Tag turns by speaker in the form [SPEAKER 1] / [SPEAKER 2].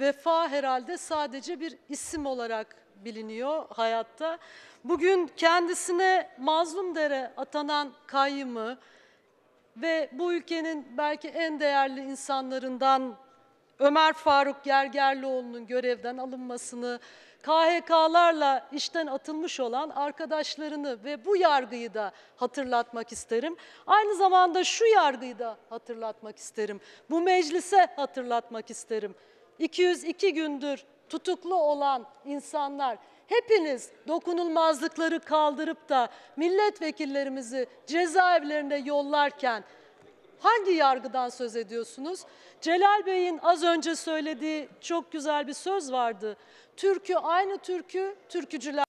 [SPEAKER 1] Vefa herhalde sadece bir isim olarak biliniyor hayatta. Bugün kendisine mazlum dere atanan Kayımı ve bu ülkenin belki en değerli insanlarından Ömer Faruk Gergerlioğlu'nun görevden alınmasını, KHK'larla işten atılmış olan arkadaşlarını ve bu yargıyı da hatırlatmak isterim. Aynı zamanda şu yargıyı da hatırlatmak isterim. Bu meclise hatırlatmak isterim. 202 gündür tutuklu olan insanlar hepiniz dokunulmazlıkları kaldırıp da milletvekillerimizi cezaevlerine yollarken hangi yargıdan söz ediyorsunuz? Celal Bey'in az önce söylediği çok güzel bir söz vardı. Türkü aynı türkü, türkücüler.